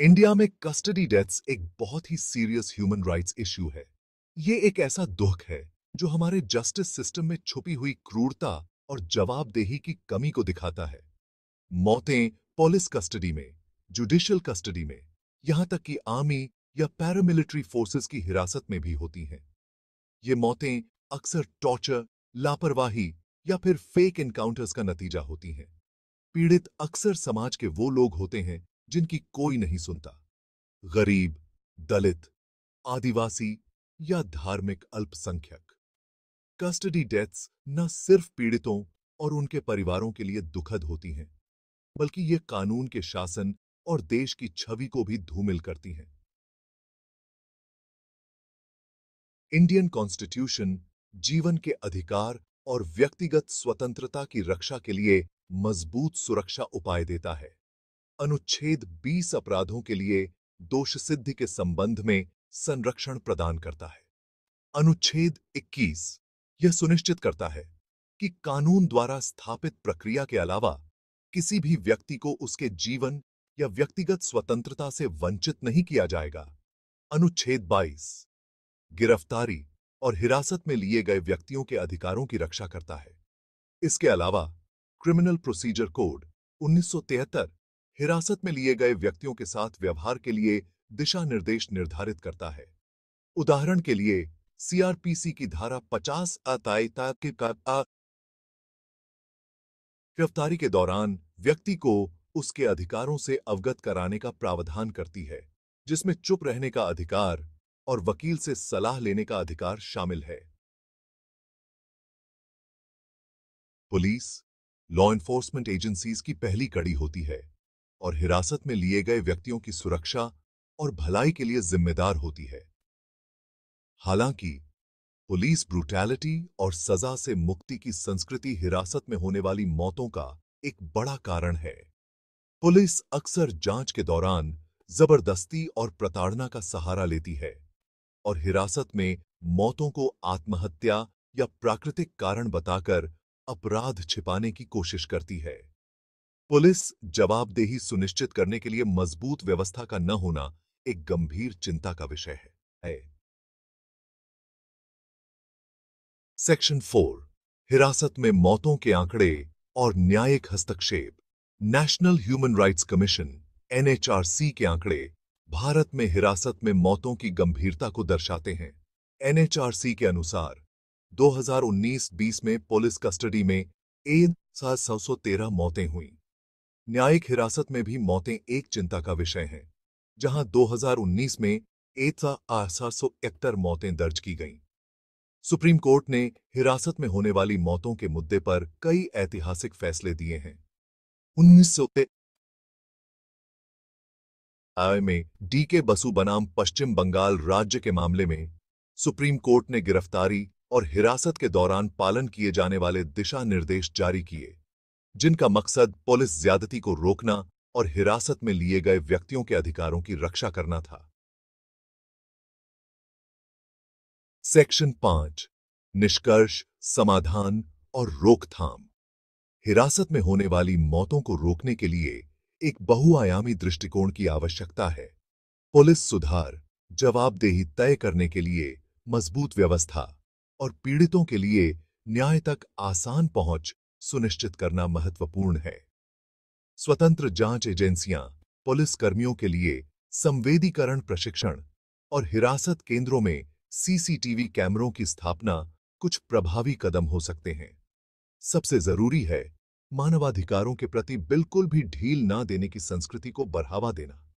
India में custody deaths एक बहुत ही सीरियस ह्यूमन राइट्स इश्यू है ये एक ऐसा दुख है जो हमारे जस्टिस सिस्टम में छुपी हुई क्रूरता और जवाबदेही की कमी को दिखाता है मौतें पुलिस कस्टडी में जुडिशियल कस्टडी में यहां तक कि आर्मी या पैरामिलिट्री फोर्सेस की हिरासत में भी होती हैं ये मौतें अक्सर टॉर्चर लापरवाही या फिर फेक इनकाउंटर्स का नतीजा होती हैं पीड़ित अक्सर समाज के वो लोग होते हैं जिनकी कोई नहीं सुनता गरीब दलित आदिवासी या धार्मिक अल्पसंख्यक कस्टडी डेथ्स न सिर्फ पीड़ितों और उनके परिवारों के लिए दुखद होती हैं बल्कि ये कानून के शासन और देश की छवि को भी धूमिल करती हैं इंडियन कॉन्स्टिट्यूशन जीवन के अधिकार और व्यक्तिगत स्वतंत्रता की रक्षा के लिए मजबूत सुरक्षा उपाय देता है अनुच्छेद 20 अपराधों के लिए दोष सिद्धि के संबंध में संरक्षण प्रदान करता है अनुच्छेद 21 यह सुनिश्चित करता है कि कानून द्वारा स्थापित प्रक्रिया के अलावा किसी भी व्यक्ति को उसके जीवन या व्यक्तिगत स्वतंत्रता से वंचित नहीं किया जाएगा अनुच्छेद 22 गिरफ्तारी और हिरासत में लिए गए व्यक्तियों के अधिकारों की रक्षा करता है इसके अलावा क्रिमिनल प्रोसीजर कोड 1973 हिरासत में लिए गए व्यक्तियों के साथ व्यवहार के लिए दिशा निर्देश निर्धारित करता है उदाहरण के लिए सीआरपीसी की धारा 50 अतायता के गिरफ्तारी के दौरान व्यक्ति को उसके अधिकारों से अवगत कराने का प्रावधान करती है जिसमें चुप रहने का अधिकार और वकील से सलाह लेने का अधिकार शामिल है पुलिस लॉ एन्फोर्समेंट एजेंसीज की पहली कड़ी होती है और हिरासत में लिए गए व्यक्तियों की सुरक्षा और भलाई के लिए जिम्मेदार होती है हालांकि पुलिस ब्रूटैलिटी और सजा से मुक्ति की संस्कृति हिरासत में होने वाली मौतों का एक बड़ा कारण है पुलिस अक्सर जांच के दौरान जबरदस्ती और प्रताड़ना का सहारा लेती है और हिरासत में मौतों को आत्महत्या या प्राकृतिक कारण बताकर अपराध छिपाने की कोशिश करती है पुलिस जवाबदेही सुनिश्चित करने के लिए मजबूत व्यवस्था का न होना एक गंभीर चिंता का विषय है सेक्शन फोर हिरासत में मौतों के आंकड़े और न्यायिक हस्तक्षेप national human rights commission NHRC के आंकड़े भारत में हिरासत में मौतों की गंभीरता को दर्शाते हैं एनएचआरसी के अनुसार 2019-20 में पुलिस कस्टडी में एक सात मौतें हुईं न्यायिक हिरासत में भी मौतें एक चिंता का विषय हैं जहां 2019 में एतसा आठ सौ मौतें दर्ज की गईं सुप्रीम कोर्ट ने हिरासत में होने वाली मौतों के मुद्दे पर कई ऐतिहासिक फैसले दिए हैं उन्नीस सौ में डी के बसु बनाम पश्चिम बंगाल राज्य के मामले में सुप्रीम कोर्ट ने गिरफ्तारी और हिरासत के दौरान पालन किए जाने वाले दिशा निर्देश जारी किए जिनका मकसद पुलिस ज्यादती को रोकना और हिरासत में लिए गए व्यक्तियों के अधिकारों की रक्षा करना था सेक्शन पांच निष्कर्ष समाधान और रोकथाम हिरासत में होने वाली मौतों को रोकने के लिए एक बहुआयामी दृष्टिकोण की आवश्यकता है पुलिस सुधार जवाबदेही तय करने के लिए मजबूत व्यवस्था और पीड़ितों के लिए न्याय तक आसान पहुंच सुनिश्चित करना महत्वपूर्ण है स्वतंत्र जांच एजेंसियां पुलिस कर्मियों के लिए संवेदीकरण प्रशिक्षण और हिरासत केंद्रों में सीसीटीवी कैमरों की स्थापना कुछ प्रभावी कदम हो सकते हैं सबसे जरूरी है मानवाधिकारों के प्रति बिल्कुल भी ढील ना देने की संस्कृति को बढ़ावा देना